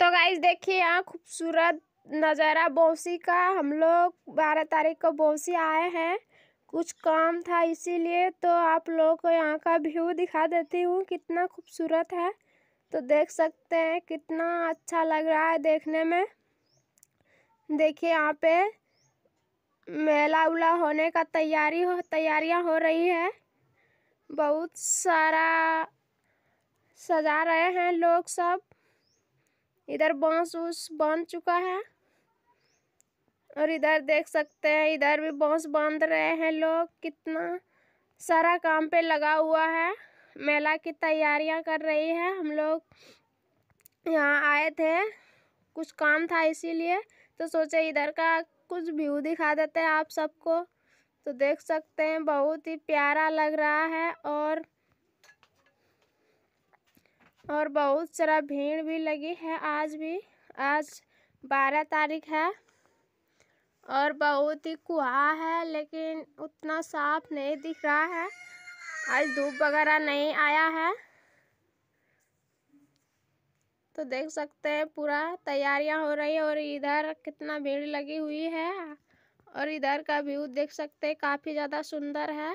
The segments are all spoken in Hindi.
तो गाइज देखिए यहाँ खूबसूरत नज़ारा बौसी का हम लोग बारह तारीख को बौसी आए हैं कुछ काम था इसीलिए तो आप लोगों को यहाँ का व्यू दिखा देती हूँ कितना खूबसूरत है तो देख सकते हैं कितना अच्छा लग रहा है देखने में देखिए यहाँ पे मेला उला होने का तैयारी हो तैयारियाँ हो रही है बहुत सारा सजा रहे हैं लोग सब इधर बांस उस बांध चुका है और इधर देख सकते हैं इधर भी बांस बांध रहे हैं लोग कितना सारा काम पे लगा हुआ है मेला की तैयारियां कर रही है हम लोग यहाँ आए थे कुछ काम था इसीलिए तो सोचे इधर का कुछ व्यू दिखा देते हैं आप सबको तो देख सकते हैं बहुत ही प्यारा लग रहा है और और बहुत सारा भीड़ भी लगी है आज भी आज बारह तारीख है और बहुत ही कुहा है लेकिन उतना साफ नहीं दिख रहा है आज धूप वगैरह नहीं आया है तो देख सकते हैं पूरा तैयारियां हो रही है और इधर कितना भीड़ लगी हुई है और इधर का व्यू देख सकते हैं काफ़ी ज़्यादा सुंदर है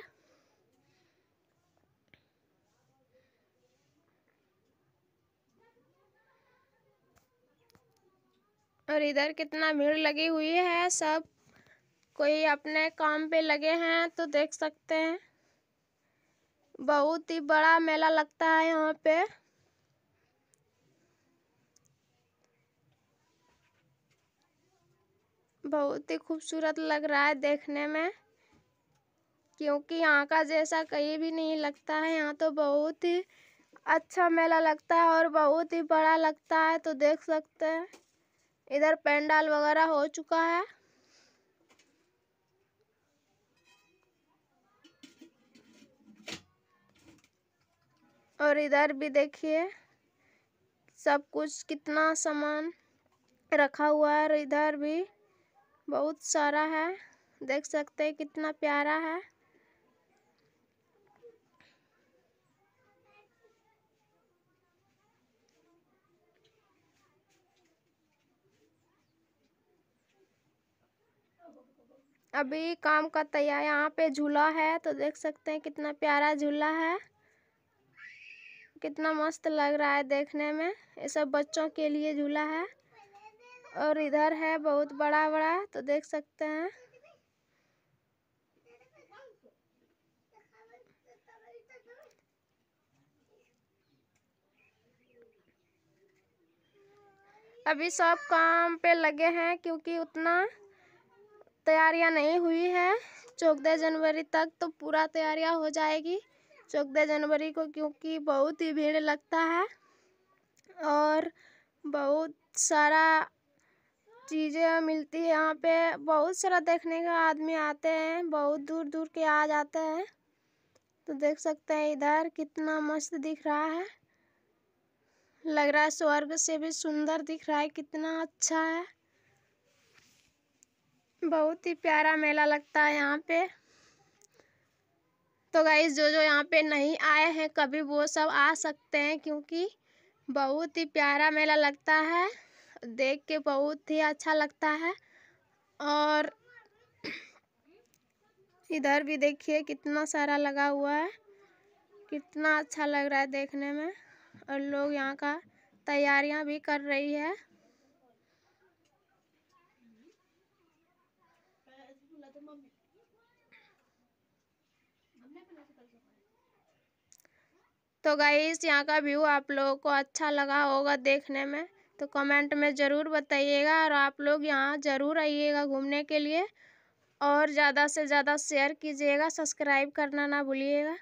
और इधर कितना भीड़ लगी हुई है सब कोई अपने काम पे लगे हैं तो देख सकते हैं बहुत ही बड़ा मेला लगता है यहाँ पे बहुत ही खूबसूरत लग रहा है देखने में क्योंकि यहाँ का जैसा कहीं भी नहीं लगता है यहाँ तो बहुत ही अच्छा मेला लगता है और बहुत ही बड़ा लगता है तो देख सकते हैं इधर पेंडाल वगैरह हो चुका है और इधर भी देखिए सब कुछ कितना सामान रखा हुआ है और इधर भी बहुत सारा है देख सकते हैं कितना प्यारा है अभी काम का तैयार यहाँ पे झूला है तो देख सकते हैं कितना प्यारा झूला है कितना मस्त लग रहा है देखने में ये सब बच्चों के लिए झूला है और इधर है बहुत बड़ा बड़ा तो देख सकते हैं अभी सब काम पे लगे हैं क्योंकि उतना तैयारियां नहीं हुई हैं चौदह जनवरी तक तो पूरा तैयारियां हो जाएगी चौदह जनवरी को क्योंकि बहुत ही भीड़ लगता है और बहुत सारा चीज़ें मिलती है यहाँ पे बहुत सारा देखने का आदमी आते हैं बहुत दूर दूर के आ जाते हैं तो देख सकते हैं इधर कितना मस्त दिख रहा है लग रहा है स्वर्ग से भी सुंदर दिख रहा है कितना अच्छा है बहुत ही प्यारा मेला लगता है यहाँ पे तो गाइज जो जो यहाँ पे नहीं आए हैं कभी वो सब आ सकते हैं क्योंकि बहुत ही प्यारा मेला लगता है देख के बहुत ही अच्छा लगता है और इधर भी देखिए कितना सारा लगा हुआ है कितना अच्छा लग रहा है देखने में और लोग यहाँ का तैयारियाँ भी कर रही है तो गाइस यहाँ का व्यू आप लोगों को अच्छा लगा होगा देखने में तो कमेंट में ज़रूर बताइएगा और आप लोग यहाँ ज़रूर आइएगा घूमने के लिए और ज़्यादा से ज़्यादा शेयर कीजिएगा सब्सक्राइब करना ना भूलिएगा